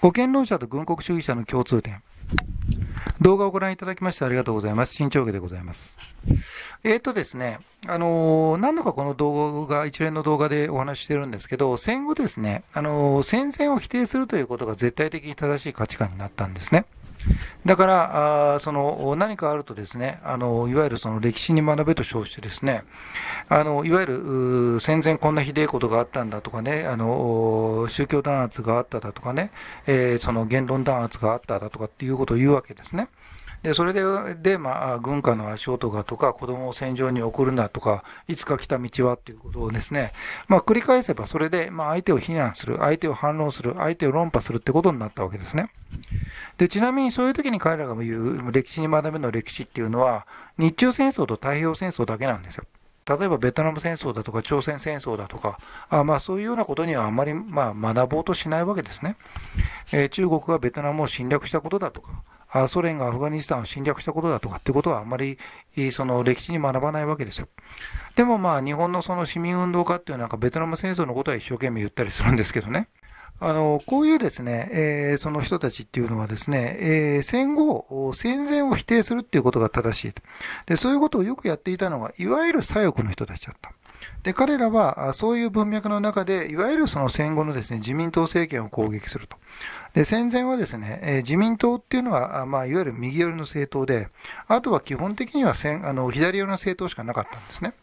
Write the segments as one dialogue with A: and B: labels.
A: 護憲論者と軍国主義者の共通点。動画をご覧いただきましてありがとうございます。新潮家でございます。えっ、ー、とですね、あのー、何度かこの動画、一連の動画でお話ししてるんですけど、戦後ですね、あのー、戦前を否定するということが絶対的に正しい価値観になったんですね。だから、あその何かあるとですね、あのいわゆるその歴史に学べと称してですね、あのいわゆる戦前こんなひでえことがあったんだとかね、あの宗教弾圧があっただとかね、えー、その言論弾圧があっただとかっていうことを言うわけですね。でそれでで、まあ、軍家の足音がとか、子供を戦場に送るんだとか、いつか来た道はっていうことをですね、まあ、繰り返せば、それで、まあ、相手を非難する、相手を反論する、相手を論破するってことになったわけですね。でちなみにそういう時に彼らが言う歴史に学べの歴史っていうのは、日中戦争と太平洋戦争だけなんですよ。例えばベトナム戦争だとか朝鮮戦争だとかあ、まあ、そういうようなことにはあまり、まあ、学ぼうとしないわけですね、えー、中国がベトナムを侵略したことだとかあソ連がアフガニスタンを侵略したことだとかってことはあんまりその歴史に学ばないわけですよ。でもまあ日本のその市民運動家っていうのはなんかベトナム戦争のことは一生懸命言ったりするんですけどね。あの、こういうですね、えー、その人たちっていうのはですね、えー、戦後、戦前を否定するっていうことが正しいと。で、そういうことをよくやっていたのが、いわゆる左翼の人たちだった。で、彼らは、そういう文脈の中で、いわゆるその戦後のですね、自民党政権を攻撃すると。で、戦前はですね、え自民党っていうのは、まあ、いわゆる右寄りの政党で、あとは基本的には戦、あの、左寄りの政党しかなかったんですね。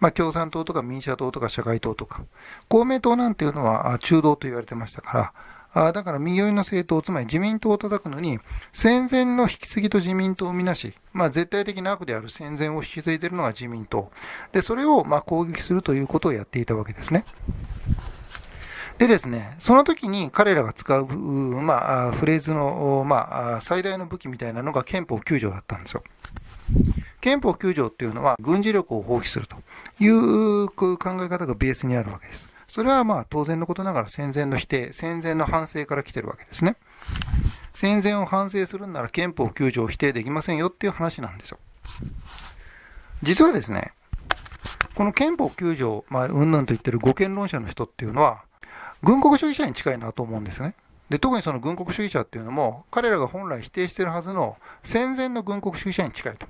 A: まあ、共産党とか民社党とか社会党とか、公明党なんていうのは中道と言われてましたから、あだから右寄りの政党、つまり自民党を叩くのに、戦前の引き継ぎと自民党をみなし、まあ、絶対的な悪である戦前を引き継いでいるのが自民党。で、それをま攻撃するということをやっていたわけですね。でですね、その時に彼らが使う、まあ、フレーズの、まあ、最大の武器みたいなのが憲法9条だったんですよ。憲法9条っていうのは軍事力を放棄するという考え方がベースにあるわけです。それはまあ当然のことながら戦前の否定、戦前の反省から来てるわけですね。戦前を反省するんなら憲法9条を否定できませんよっていう話なんですよ。実はですね、この憲法9条、まあ、うんぬんと言ってる護憲論者の人っていうのは、軍国主義者に近いなと思うんですね。で、特にその軍国主義者っていうのも、彼らが本来否定してるはずの戦前の軍国主義者に近いと。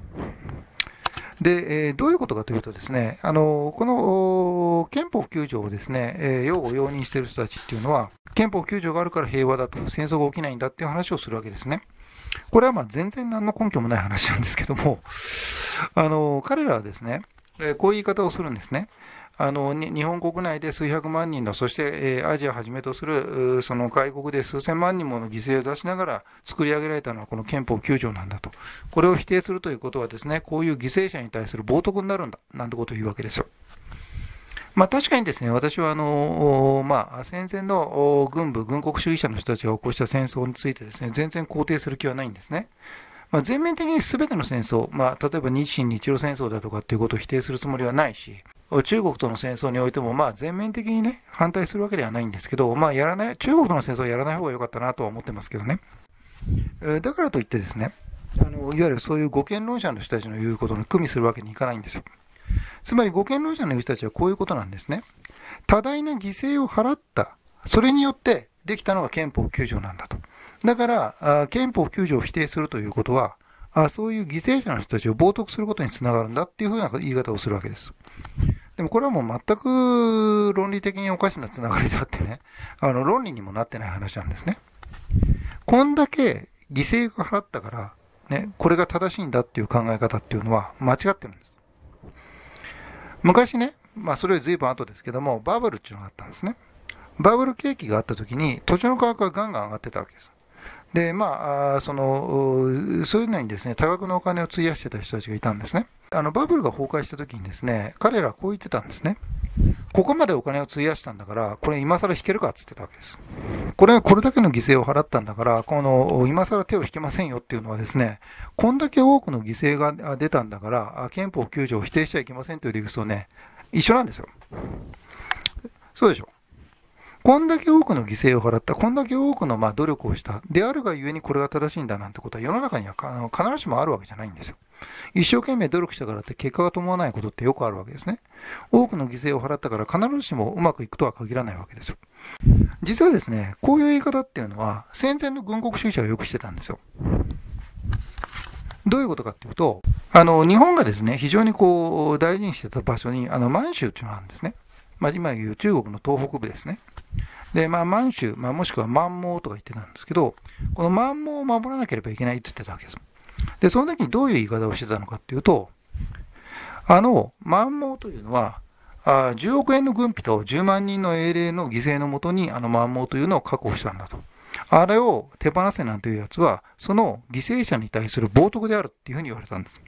A: で、えどういうことかというとですね、あのこの憲法9条をですね、え擁護、容認している人たちっていうのは、憲法9条があるから平和だと、戦争が起きないんだっていう話をするわけですね。これはまあ全然何の根拠もない話なんですけども、あの彼らはですね、えこういう言い方をするんですね。あの日本国内で数百万人の、そして、えー、アジアをはじめとするその外国で数千万人もの犠牲を出しながら作り上げられたのはこの憲法9条なんだと、これを否定するということは、ですねこういう犠牲者に対する冒涜になるんだなんてことを言うわけですよ。まあ、確かにですね、私はあの、まあ、戦前の軍部、軍国主義者の人たちが起こした戦争についてですね、全然肯定する気はないんですね。まあ、全面的に全ての戦争、まあ、例えば日清日露戦争だとかっていうことを否定するつもりはないし、中国との戦争においても、まあ、全面的にね、反対するわけではないんですけど、まあ、やらない、中国との戦争はやらない方が良かったなとは思ってますけどね。だからといってですね、あのいわゆるそういう護憲論者の人たちの言うことに組みするわけにいかないんですよ。つまり護憲論者の人たちはこういうことなんですね。多大な犠牲を払った、それによってできたのが憲法9条なんだと。だから、憲法9条を否定するということはそういう犠牲者の人たちを冒涜することにつながるんだっていうふうな言い方をするわけです。でもこれはもう全く論理的におかしなつながりであってね、あの論理にもなってない話なんですね。こんだけ犠牲が払ったから、ね、これが正しいんだっていう考え方っていうのは間違ってるんです。昔ね、まあそれより随分後ですけども、バブルっていうのがあったんですね。バブル景気があった時に土地の価格がガンガン上がってたわけです。で、まあ、その、そういうのにですね、多額のお金を費やしてた人たちがいたんですね。あのバブルが崩壊した時にですね、彼らはこう言ってたんですね。ここまでお金を費やしたんだから、これ今更引けるかっつってたわけです。これ、これだけの犠牲を払ったんだから、この、今更手を引けませんよっていうのはですね、こんだけ多くの犠牲が出たんだから、憲法9条を否定しちゃいけませんという理屈をね、一緒なんですよ。そうでしょ。こんだけ多くの犠牲を払った、こんだけ多くのま努力をした、であるがゆえにこれが正しいんだなんてことは世の中にはあの必ずしもあるわけじゃないんですよ。一生懸命努力したからって結果が伴わないことってよくあるわけですね。多くの犠牲を払ったから必ずしもうまくいくとは限らないわけですよ。実はですね、こういう言い方っていうのは戦前の軍国主義者がよくしてたんですよ。どういうことかっていうと、あの、日本がですね、非常にこう、大事にしてた場所に、あの、満州っていうのがあるんですね。まあ、今言う中国の東北部ですね。で、まあ、満州、まあ、もしくは満蒙とか言ってたんですけど、この満蒙を守らなければいけないって言ってたわけです。で、その時にどういう言い方をしてたのかっていうと、あの、満蒙というのは、あ10億円の軍費と10万人の英霊の犠牲のもとに、あの満蒙というのを確保したんだと。あれを手放せなんていうやつは、その犠牲者に対する冒涜であるっていうふうに言われたんです。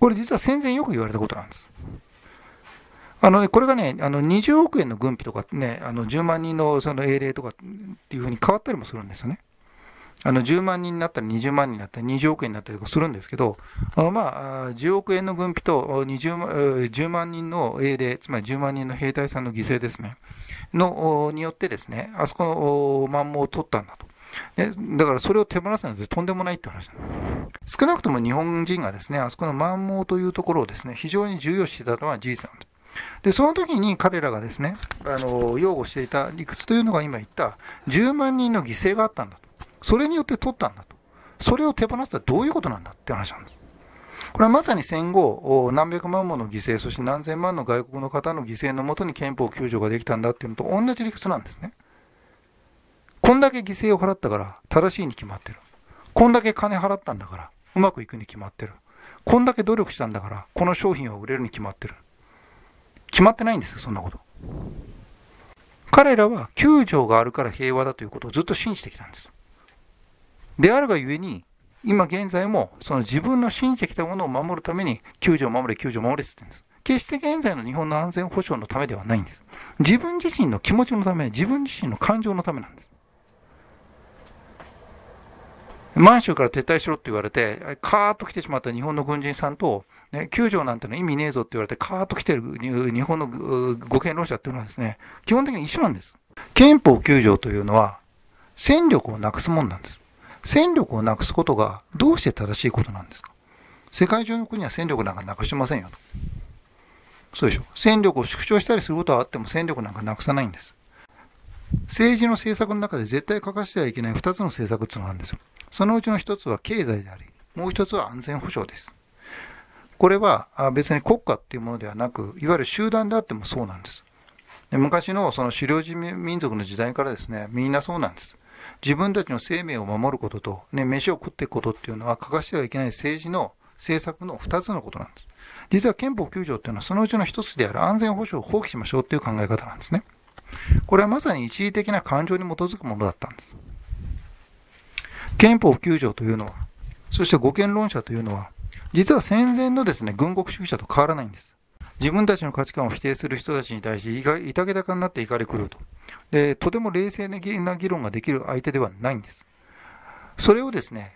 A: これ実は戦前よく言われたことなんです。あの、ね、これがね、あの20億円の軍費とかね、あの10万人のその英霊とかっていうふうに変わったりもするんですよね。あの10万人になったり20万人になったり20億円になったりとかするんですけど、あのまあ、10億円の軍費と20万 ,10 万人の英霊、つまり10万人の兵隊さんの犠牲ですね、のによってですね、あそこの満蒙を取ったんだと。ね、だからそれを手放すなんてとんでもないって話少なくとも日本人がですね、あそこの満蒙というところをですね、非常に重要視してたのは事実なんです。で、その時に彼らがですね、あの、擁護していた理屈というのが今言った、10万人の犠牲があったんだと。それによって取ったんだと。それを手放すとはどういうことなんだって話なんです。これはまさに戦後、何百万もの犠牲、そして何千万の外国の方の犠牲のもとに憲法9条ができたんだっていうのと同じ理屈なんですね。こんだけ犠牲を払ったから正しいに決まってる。こんだけ金払ったんだからうまくいくに決まってる。こんだけ努力したんだからこの商品は売れるに決まってる。決まってないんですよ、そんなこと。彼らは9条があるから平和だということをずっと信じてきたんです。であるがゆえに、今現在もその自分の信じてきたものを守るために救助を守れ、救助を守れって言ってるんです。決して現在の日本の安全保障のためではないんです。自分自身の気持ちのため、自分自身の感情のためなんです。満州から撤退しろって言われて、カーッと来てしまった日本の軍人さんと、ね、救助なんての意味ねえぞって言われて、カーッと来てる日本のご憲論者っていうのはですね、基本的に一緒なんです。憲法9条というのは、戦力をなくすもんなんです。戦力をなくすことがどうして正しいことなんですか世界中の国は戦力なんかなくしてませんよと。そうでしょ。戦力を縮小したりすることはあっても戦力なんかなくさないんです。政治の政策の中で絶対欠かしてはいけない2つの政策っていうのがあるんですよ。そのうちの一つは経済であり、もう一つは安全保障です。これは別に国家っていうものではなく、いわゆる集団であってもそうなんです。で昔のその狩猟民族の時代からですね、みんなそうなんです。自分たちの生命を守ることと、ね、飯を食っていくことっていうのは欠かしてはいけない政治の政策の二つのことなんです。実は憲法9条っていうのはそのうちの一つである安全保障を放棄しましょうっていう考え方なんですね。これはまさに一時的な感情に基づくものだったんです。憲法9条というのは、そして護憲論者というのは、実は戦前のですね、軍国主義者と変わらないんです。自分たちの価値観を否定する人たちに対していたけたかになって怒り狂うとで。とても冷静な議論ができる相手ではないんです。それをですね、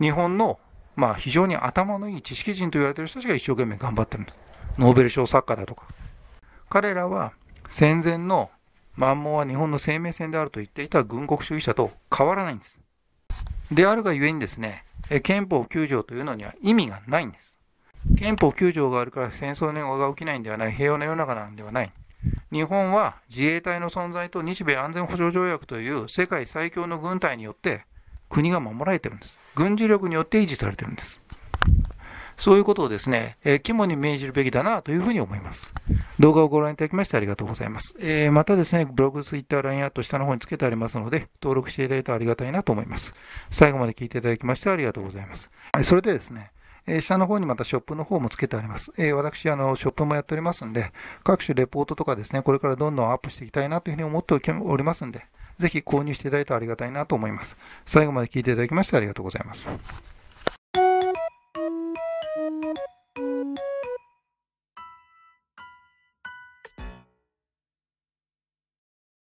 A: 日本の、まあ、非常に頭のいい知識人と言われている人たちが一生懸命頑張ってるんす。ノーベル賞作家だとか。彼らは戦前の満蒙は日本の生命線であると言っていた軍国主義者と変わらないんです。であるがゆえにですね、憲法9条というのには意味がないんです。憲法9条があるから戦争のが起きないんではない、平和な世の中なんではない。日本は自衛隊の存在と日米安全保障条約という世界最強の軍隊によって国が守られてるんです。軍事力によって維持されてるんです。そういうことをですね、えー、肝に銘じるべきだなというふうに思います。動画をご覧いただきましてありがとうございます。えー、またですね、ブログ、ツイッター、LINE アット下の方につけてありますので、登録していただいてありがたいなと思います。最後まで聞いていただきましてありがとうございます。それでですね、え下の方にまたショップの方もつけてあります。えー、私、あの、ショップもやっておりますんで、各種レポートとかですね、これからどんどんアップしていきたいなというふうに思っておりますんで、ぜひ購入していただいてありがたいなと思います。最後まで聞いていただきましてありがとうございます。